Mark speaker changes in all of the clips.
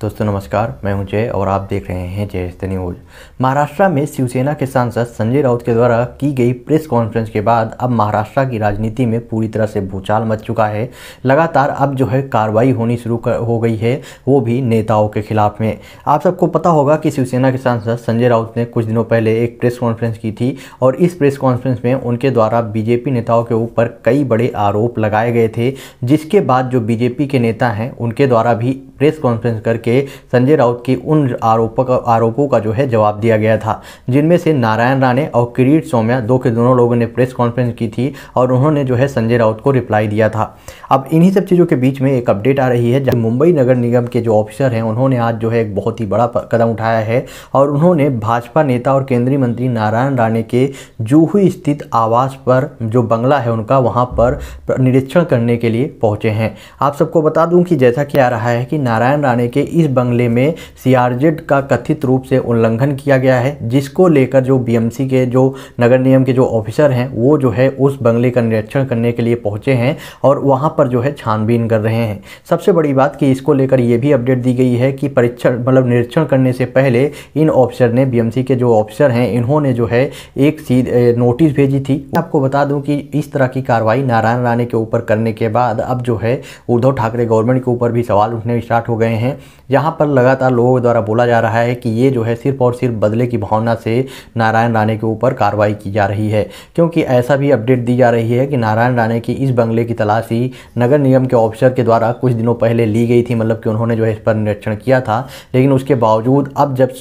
Speaker 1: दोस्तों नमस्कार मैं हूं जय और आप देख रहे हैं जय हस्त न्यूज महाराष्ट्र में शिवसेना के सांसद संजय राउत के द्वारा की गई प्रेस कॉन्फ्रेंस के बाद अब महाराष्ट्र की राजनीति में पूरी तरह से भूचाल मच चुका है लगातार अब जो है कार्रवाई होनी शुरू हो गई है वो भी नेताओं के खिलाफ में आप सबको पता होगा कि शिवसेना के सांसद संजय राउत ने कुछ दिनों पहले एक प्रेस कॉन्फ्रेंस की थी और इस प्रेस कॉन्फ्रेंस में उनके द्वारा बीजेपी नेताओं के ऊपर कई बड़े आरोप लगाए गए थे जिसके बाद जो बीजेपी के नेता हैं उनके द्वारा भी प्रेस कॉन्फ्रेंस करके संजय राउत के उन आरोपों का आरोपों का जो है जवाब दिया गया था जिनमें से नारायण राणे और किरीट सौम्या दो के दोनों लोगों ने प्रेस कॉन्फ्रेंस की थी और उन्होंने जो है संजय राउत को रिप्लाई दिया था अब इन्हीं सब चीज़ों के बीच में एक अपडेट आ रही है जब मुंबई नगर निगम के जो ऑफिसर हैं उन्होंने आज जो है एक बहुत ही बड़ा कदम उठाया है और उन्होंने भाजपा नेता और केंद्रीय मंत्री नारायण राणे के जूहू स्थित आवास पर जो बंगला है उनका वहाँ पर निरीक्षण करने के लिए पहुँचे हैं आप सबको बता दूँ कि जैसा कि आ रहा है कि नारायण राणे के इस बंगले में सीआरजेड का कथित रूप से उल्लंघन किया गया है जिसको लेकर जो बीएमसी के जो नगर निगम के जो ऑफिसर हैं वो जो है उस बंगले का निरीक्षण करने के लिए पहुंचे हैं और वहाँ पर जो है छानबीन कर रहे हैं सबसे बड़ी बात कि इसको लेकर ये भी अपडेट दी गई है कि परीक्षण मतलब निरीक्षण करने से पहले इन ऑफिसर ने बीएमसी के जो ऑफिसर हैं इन्होंने जो है एक सीधे नोटिस भेजी थी आपको बता दूं कि इस तरह की कार्रवाई नारायण राणे के ऊपर करने के बाद अब जो है उद्धव ठाकरे गवर्नमेंट के ऊपर भी सवाल उठने स्टार्ट स्टार्ट हो गए हैं यहाँ पर लगातार लोगों द्वारा बोला जा रहा है कि ये जो है सिर्फ और सिर्फ बदले की भावना से नारायण राणे के ऊपर कार्रवाई की जा रही है क्योंकि ऐसा भी अपडेट दी जा रही है कि नारायण राणे की इस बंगले की तलाशी नगर निगम के ऑफिसर के द्वारा कुछ दिनों पहले ली गई थी मतलब कि उन्होंने जो है इस पर निरीक्षण किया था लेकिन उसके बावजूद अब जब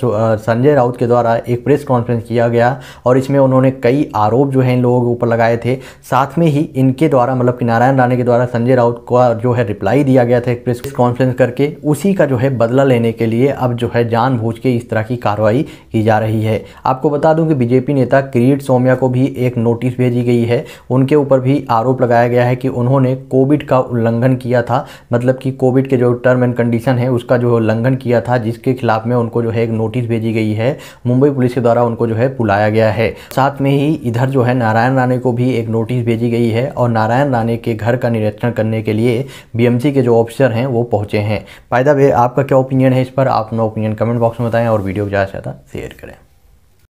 Speaker 1: संजय राउत के द्वारा एक प्रेस कॉन्फ्रेंस किया गया और इसमें उन्होंने कई आरोप जो है इन लोगों के ऊपर लगाए थे साथ में ही इनके द्वारा मतलब कि नारायण राणे के द्वारा संजय राउत को जो है रिप्लाई दिया गया था एक प्रेस कॉन्फ्रेंस करके उसी का जो है बदला लेने के लिए अब जो है जानबूझ के इस तरह की कार्रवाई की जा रही है आपको बता दूं कि बीजेपी नेता किरीट सोमिया को भी एक नोटिस भेजी गई है उनके ऊपर भी आरोप लगाया गया है कि उन्होंने कोविड का उल्लंघन किया था मतलब कि कोविड के जो टर्म एंड कंडीशन है उसका जो उल्लंघन किया था जिसके खिलाफ में उनको जो है एक नोटिस भेजी गई है मुंबई पुलिस के द्वारा उनको जो है बुलाया गया है साथ में ही इधर जो है नारायण राणे को भी एक नोटिस भेजी गई है और नारायण राणे के घर का निरीक्षण करने के लिए बीएमसी के जो ऑफिसर हैं वो पहुंचे हैं बाय भी आपका क्या ओपिनियन है इस पर आप अपना ओपिनियन कमेंट बॉक्स में बताएं और वीडियो को ज़्यादा से ज़्यादा शेयर करें